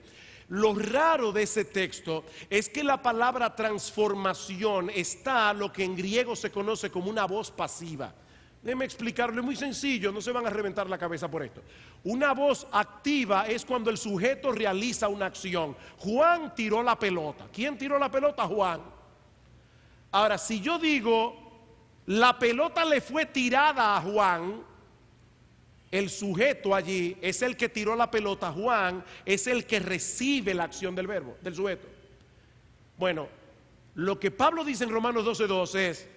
Lo raro de ese texto es que la palabra transformación está lo que en griego se conoce como una voz pasiva. Déjenme explicarlo, es muy sencillo, no se van a reventar la cabeza por esto. Una voz activa es cuando el sujeto realiza una acción. Juan tiró la pelota. ¿Quién tiró la pelota? Juan. Ahora, si yo digo, la pelota le fue tirada a Juan, el sujeto allí es el que tiró la pelota, Juan es el que recibe la acción del verbo, del sujeto. Bueno, lo que Pablo dice en Romanos 12:2 es,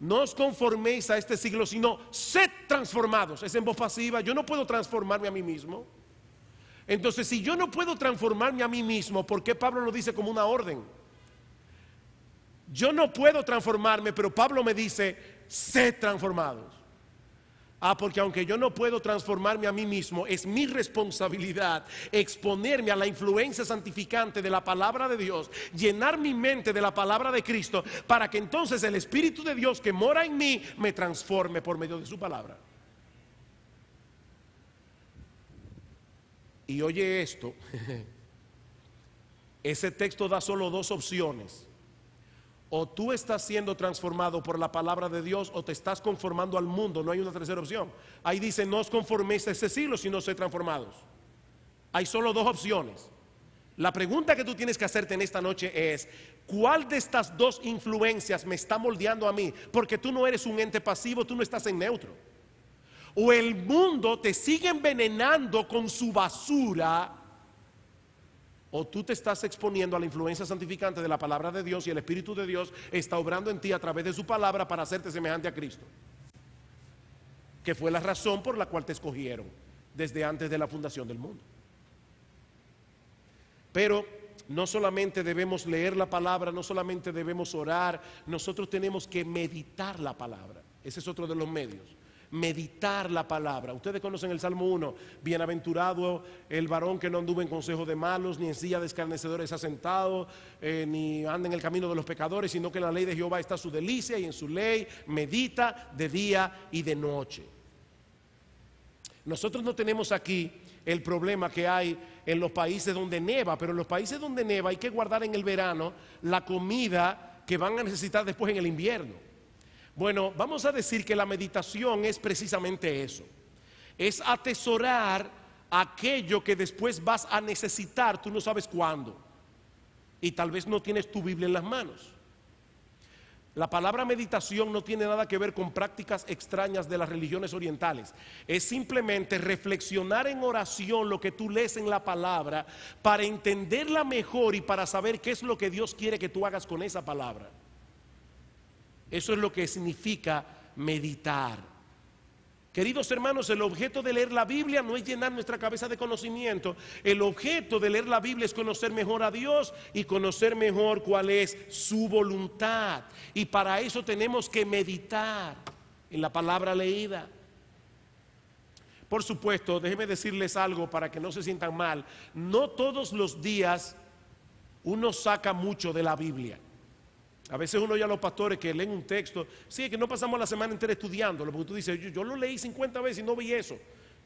no os conforméis a este siglo, sino sed transformados. Es en voz pasiva, yo no puedo transformarme a mí mismo. Entonces, si yo no puedo transformarme a mí mismo, ¿por qué Pablo lo dice como una orden? Yo no puedo transformarme, pero Pablo me dice, sé transformados. Ah, porque aunque yo no puedo transformarme a mí mismo, es mi responsabilidad exponerme a la influencia santificante de la palabra de Dios, llenar mi mente de la palabra de Cristo, para que entonces el Espíritu de Dios que mora en mí me transforme por medio de su palabra. Y oye esto, ese texto da solo dos opciones. O tú estás siendo transformado por la palabra de Dios o te estás conformando al mundo. No hay una tercera opción. Ahí dice, no os conforméis a ese siglo, sino se transformados. Hay solo dos opciones. La pregunta que tú tienes que hacerte en esta noche es, ¿cuál de estas dos influencias me está moldeando a mí? Porque tú no eres un ente pasivo, tú no estás en neutro. O el mundo te sigue envenenando con su basura o tú te estás exponiendo a la influencia santificante de la palabra de Dios y el Espíritu de Dios está obrando en ti a través de su palabra para hacerte semejante a Cristo, que fue la razón por la cual te escogieron desde antes de la fundación del mundo. Pero no solamente debemos leer la palabra, no solamente debemos orar, nosotros tenemos que meditar la palabra. Ese es otro de los medios meditar la palabra. Ustedes conocen el Salmo 1, bienaventurado el varón que no anduvo en consejo de malos, ni en silla de escarnecedores ha sentado, eh, ni anda en el camino de los pecadores, sino que en la ley de Jehová está su delicia y en su ley medita de día y de noche. Nosotros no tenemos aquí el problema que hay en los países donde neva, pero en los países donde neva hay que guardar en el verano la comida que van a necesitar después en el invierno. Bueno, vamos a decir que la meditación es precisamente eso. Es atesorar aquello que después vas a necesitar, tú no sabes cuándo. Y tal vez no tienes tu Biblia en las manos. La palabra meditación no tiene nada que ver con prácticas extrañas de las religiones orientales. Es simplemente reflexionar en oración lo que tú lees en la palabra para entenderla mejor y para saber qué es lo que Dios quiere que tú hagas con esa palabra. Eso es lo que significa meditar. Queridos hermanos, el objeto de leer la Biblia no es llenar nuestra cabeza de conocimiento. El objeto de leer la Biblia es conocer mejor a Dios y conocer mejor cuál es su voluntad. Y para eso tenemos que meditar en la palabra leída. Por supuesto, déjenme decirles algo para que no se sientan mal. No todos los días uno saca mucho de la Biblia. A veces uno ya los pastores que leen un texto, sí, que no pasamos la semana entera estudiándolo, porque tú dices, yo, lo leí 50 veces y no vi eso.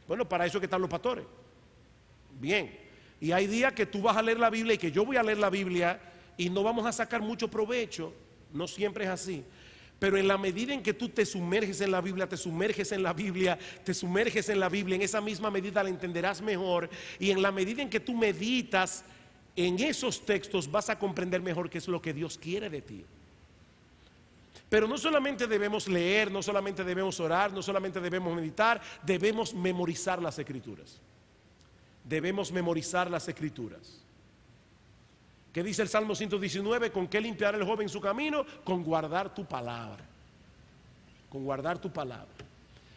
Bueno, para eso que están los pastores. Bien. Y hay días que tú vas a leer la Biblia y que yo voy a leer la Biblia y no vamos a sacar mucho provecho. No siempre es así. Pero en la medida en que tú te sumerges en la Biblia, te sumerges en la Biblia, te sumerges en la Biblia, en esa misma medida la entenderás mejor. Y en la medida en que tú meditas en esos textos, vas a comprender mejor qué es lo que Dios quiere de ti. Pero no solamente debemos leer, no solamente debemos orar, no solamente debemos meditar, debemos memorizar las escrituras. Debemos memorizar las escrituras. ¿Qué dice el Salmo 119? ¿Con qué limpiar el joven su camino? Con guardar tu palabra. Con guardar tu palabra.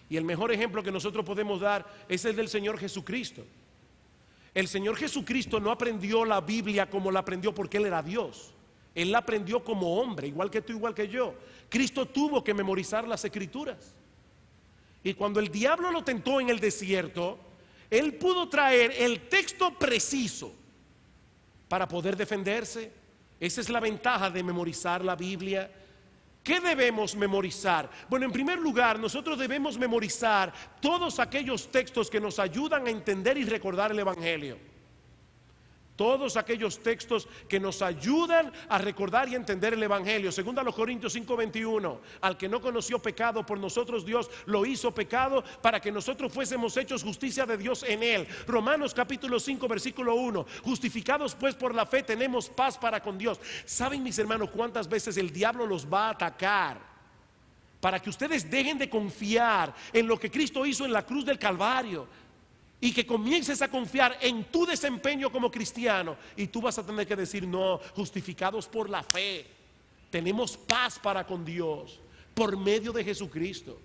Y el mejor ejemplo que nosotros podemos dar es el del Señor Jesucristo. El Señor Jesucristo no aprendió la Biblia como la aprendió porque Él era Dios. Él aprendió como hombre, igual que tú, igual que yo. Cristo tuvo que memorizar las escrituras. Y cuando el diablo lo tentó en el desierto, él pudo traer el texto preciso para poder defenderse. Esa es la ventaja de memorizar la Biblia. ¿Qué debemos memorizar? Bueno, en primer lugar, nosotros debemos memorizar todos aquellos textos que nos ayudan a entender y recordar el Evangelio todos aquellos textos que nos ayudan a recordar y entender el Evangelio. Segunda a los Corintios 5:21, al que no conoció pecado por nosotros Dios lo hizo pecado para que nosotros fuésemos hechos justicia de Dios en él. Romanos capítulo 5 versículo 1, justificados pues por la fe tenemos paz para con Dios. ¿Saben mis hermanos cuántas veces el diablo los va a atacar? Para que ustedes dejen de confiar en lo que Cristo hizo en la cruz del Calvario y que comiences a confiar en tu desempeño como cristiano y tú vas a tener que decir, no, justificados por la fe, tenemos paz para con Dios por medio de Jesucristo.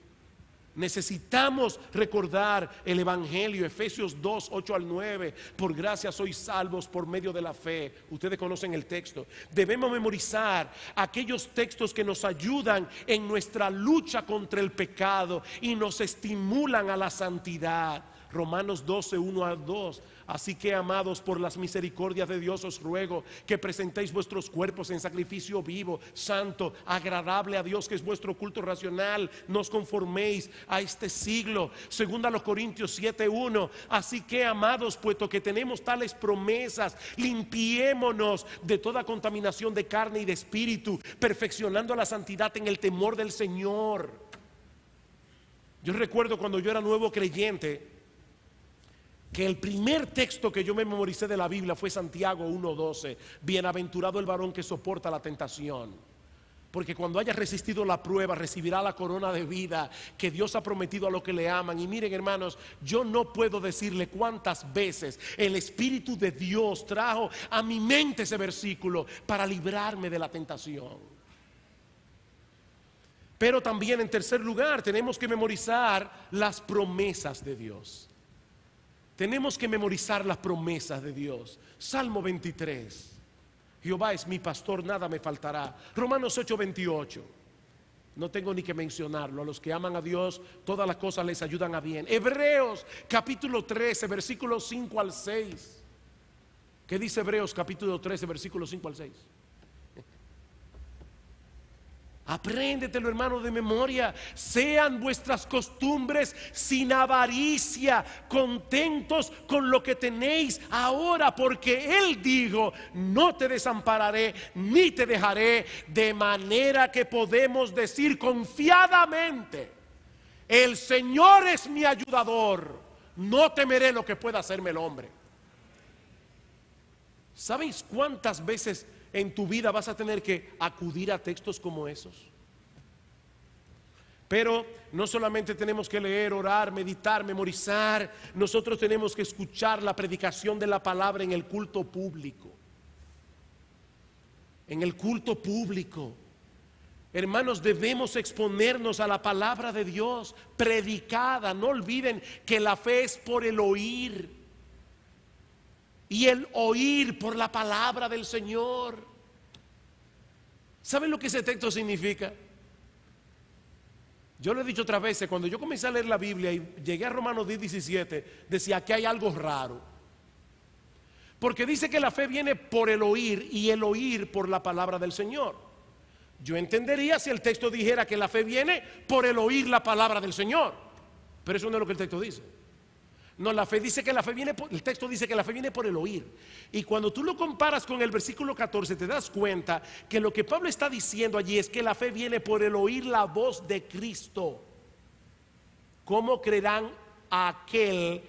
Necesitamos recordar el Evangelio, Efesios 2, 8 al 9, por gracia sois salvos por medio de la fe. Ustedes conocen el texto. Debemos memorizar aquellos textos que nos ayudan en nuestra lucha contra el pecado y nos estimulan a la santidad. Romanos 12, 1 a 2. Así que, amados, por las misericordias de Dios os ruego que presentéis vuestros cuerpos en sacrificio vivo, santo, agradable a Dios, que es vuestro culto racional. Nos conforméis a este siglo. Segunda los Corintios 7, 1. Así que, amados, puesto que tenemos tales promesas, limpiémonos de toda contaminación de carne y de espíritu, perfeccionando la santidad en el temor del Señor. Yo recuerdo cuando yo era nuevo creyente, que el primer texto que yo me memoricé de la Biblia fue Santiago 1.12, bienaventurado el varón que soporta la tentación. Porque cuando haya resistido la prueba, recibirá la corona de vida que Dios ha prometido a los que le aman. Y miren, hermanos, yo no puedo decirle cuántas veces el Espíritu de Dios trajo a mi mente ese versículo para librarme de la tentación. Pero también, en tercer lugar, tenemos que memorizar las promesas de Dios. Tenemos que memorizar las promesas de Dios. Salmo 23. Jehová es mi pastor, nada me faltará. Romanos 8:28. No tengo ni que mencionarlo. A los que aman a Dios, todas las cosas les ayudan a bien. Hebreos capítulo 13, versículos 5 al 6. ¿Qué dice Hebreos capítulo 13, versículos 5 al 6? Apréndetelo, hermano, de memoria. Sean vuestras costumbres sin avaricia, contentos con lo que tenéis ahora, porque Él dijo, no te desampararé ni te dejaré, de manera que podemos decir confiadamente, el Señor es mi ayudador, no temeré lo que pueda hacerme el hombre. ¿Sabéis cuántas veces en tu vida vas a tener que acudir a textos como esos. Pero no solamente tenemos que leer, orar, meditar, memorizar, nosotros tenemos que escuchar la predicación de la palabra en el culto público. En el culto público. Hermanos, debemos exponernos a la palabra de Dios predicada. No olviden que la fe es por el oír y el oír por la palabra del Señor. ¿Saben lo que ese texto significa? Yo lo he dicho otras veces, cuando yo comencé a leer la Biblia y llegué a Romanos 10, 17, decía que hay algo raro. Porque dice que la fe viene por el oír y el oír por la palabra del Señor. Yo entendería si el texto dijera que la fe viene por el oír la palabra del Señor. Pero eso no es lo que el texto dice. No, la fe dice que la fe viene por, el texto dice que la fe viene por el oír. Y cuando tú lo comparas con el versículo 14, te das cuenta que lo que Pablo está diciendo allí es que la fe viene por el oír la voz de Cristo. ¿Cómo creerán aquel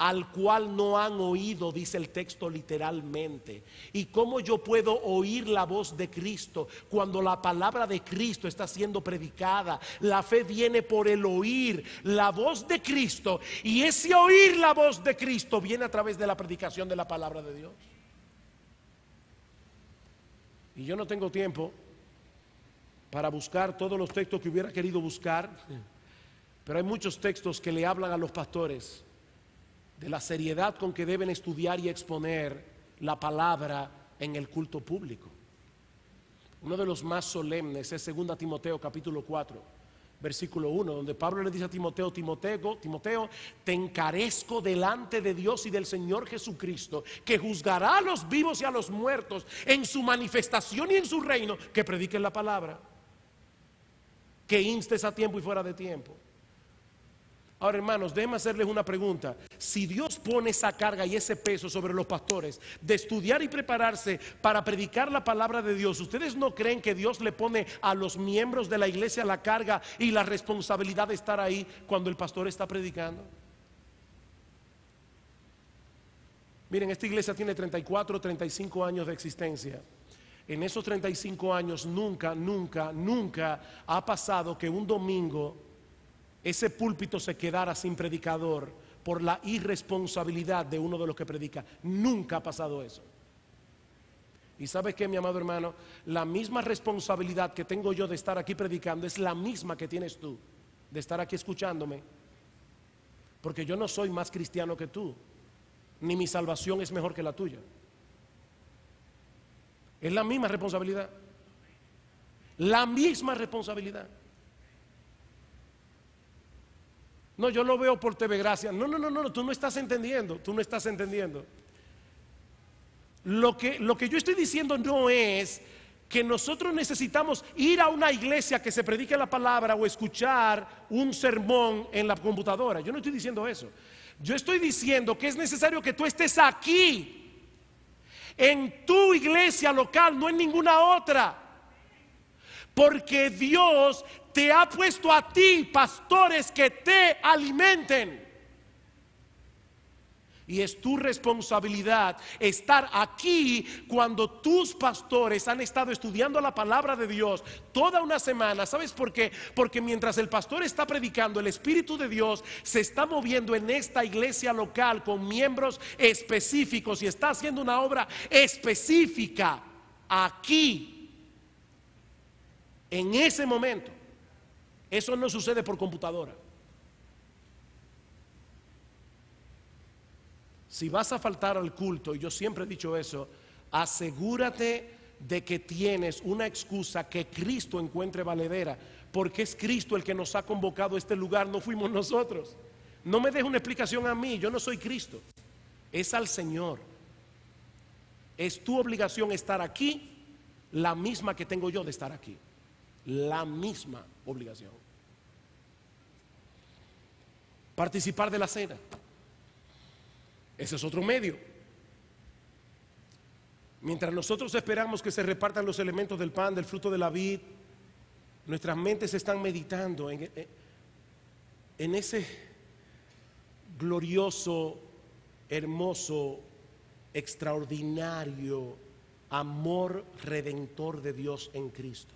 al cual no han oído, dice el texto literalmente. ¿Y cómo yo puedo oír la voz de Cristo cuando la palabra de Cristo está siendo predicada? La fe viene por el oír la voz de Cristo y ese oír la voz de Cristo viene a través de la predicación de la palabra de Dios. Y yo no tengo tiempo para buscar todos los textos que hubiera querido buscar, pero hay muchos textos que le hablan a los pastores de la seriedad con que deben estudiar y exponer la palabra en el culto público. Uno de los más solemnes es 2 Timoteo capítulo 4, versículo 1, donde Pablo le dice a Timoteo, Timoteo, Timoteo, te encarezco delante de Dios y del Señor Jesucristo, que juzgará a los vivos y a los muertos en su manifestación y en su reino, que prediquen la palabra, que instes a tiempo y fuera de tiempo Ahora, hermanos, déjenme hacerles una pregunta. Si Dios pone esa carga y ese peso sobre los pastores de estudiar y prepararse para predicar la palabra de Dios, ¿ustedes no creen que Dios le pone a los miembros de la iglesia la carga y la responsabilidad de estar ahí cuando el pastor está predicando? Miren, esta iglesia tiene 34 35 años de existencia. En esos 35 años nunca, nunca, nunca ha pasado que un domingo ese púlpito se quedara sin predicador por la irresponsabilidad de uno de los que predica. Nunca ha pasado eso. Y sabes qué, mi amado hermano, la misma responsabilidad que tengo yo de estar aquí predicando es la misma que tienes tú de estar aquí escuchándome. Porque yo no soy más cristiano que tú, ni mi salvación es mejor que la tuya. Es la misma responsabilidad. La misma responsabilidad. No, yo lo veo por TV Gracia. No, no, no, no, tú no estás entendiendo, tú no estás entendiendo. Lo que, lo que yo estoy diciendo no es que nosotros necesitamos ir a una iglesia que se predique la palabra o escuchar un sermón en la computadora. Yo no estoy diciendo eso. Yo estoy diciendo que es necesario que tú estés aquí, en tu iglesia local, no en ninguna otra porque Dios te ha puesto a ti pastores que te alimenten. Y es tu responsabilidad estar aquí cuando tus pastores han estado estudiando la palabra de Dios toda una semana. ¿Sabes por qué? Porque mientras el pastor está predicando, el Espíritu de Dios se está moviendo en esta iglesia local con miembros específicos y está haciendo una obra específica aquí en ese momento, eso no sucede por computadora. Si vas a faltar al culto, y yo siempre he dicho eso, asegúrate de que tienes una excusa que Cristo encuentre valedera, porque es Cristo el que nos ha convocado a este lugar, no fuimos nosotros. No me dejes una explicación a mí, yo no soy Cristo, es al Señor. Es tu obligación estar aquí, la misma que tengo yo de estar aquí la misma obligación. Participar de la cena. Ese es otro medio. Mientras nosotros esperamos que se repartan los elementos del pan, del fruto de la vid, nuestras mentes están meditando en, en ese glorioso, hermoso, extraordinario amor redentor de Dios en Cristo.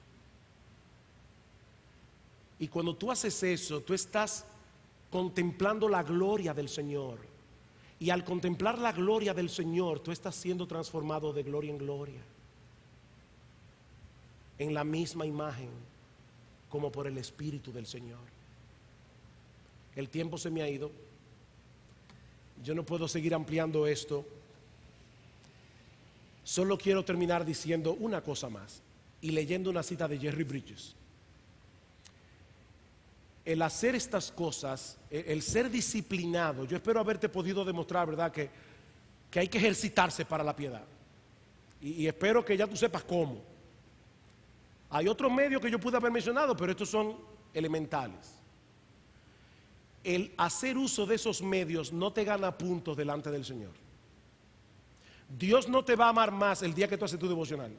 Y cuando tú haces eso, tú estás contemplando la gloria del Señor. Y al contemplar la gloria del Señor, tú estás siendo transformado de gloria en gloria. En la misma imagen, como por el Espíritu del Señor. El tiempo se me ha ido. Yo no puedo seguir ampliando esto. Solo quiero terminar diciendo una cosa más y leyendo una cita de Jerry Bridges el hacer estas cosas, e, el, ser disciplinado, yo espero haberte podido demostrar, ¿verdad?, que, que hay que ejercitarse para la piedad. Y, espero que ya tú sepas cómo. Hay otros medios que yo pude haber mencionado, pero estos son elementales. El hacer uso de esos medios no te gana puntos delante del Señor. Dios no te va a amar más el día que tú haces tu devocional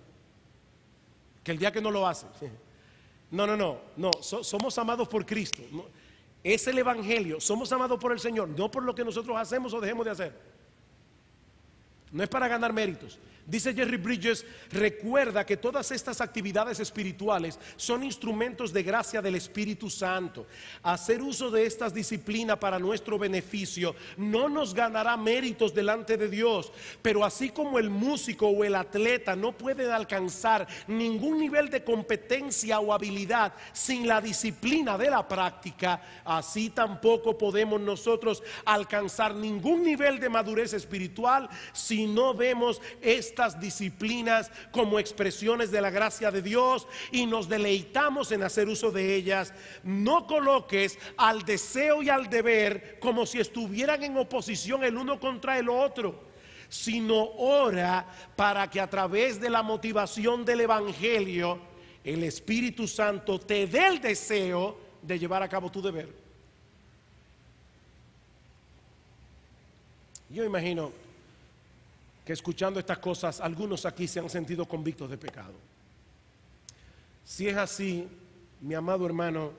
que el día que no lo haces. No, no, no, no, somos amados por Cristo. Es el Evangelio, somos amados por el Señor, no por lo que nosotros hacemos o dejemos de hacer. No es para ganar méritos. Dice Jerry Bridges, recuerda que todas estas actividades espirituales son instrumentos de gracia del Espíritu Santo. Hacer uso de estas disciplinas para nuestro beneficio no nos ganará méritos delante de Dios, pero así como el músico o el atleta no pueden alcanzar ningún nivel de competencia o habilidad sin la disciplina de la práctica, así tampoco podemos nosotros alcanzar ningún nivel de madurez espiritual sin si no vemos estas disciplinas como expresiones de la gracia de Dios y nos deleitamos en hacer uso de ellas, no coloques al deseo y al deber como si estuvieran en oposición el uno contra el otro sino ora para que a través de la motivación del Evangelio el Espíritu Santo te dé el deseo de llevar a cabo tu deber. Yo imagino que escuchando estas cosas algunos aquí se han sentido convictos de pecado. Si es así, mi amado hermano,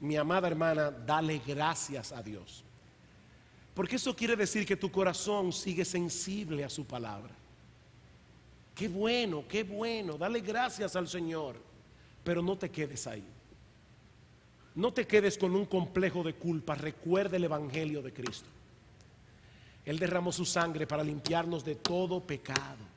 mi amada hermana, dale gracias a Dios. Porque eso quiere decir que tu corazón sigue sensible a su palabra. Qué bueno, qué bueno, dale gracias al Señor, pero no te quedes ahí. No te quedes con un complejo de culpa, recuerda el Evangelio de Cristo. Él derramó su sangre para limpiarnos de todo pecado.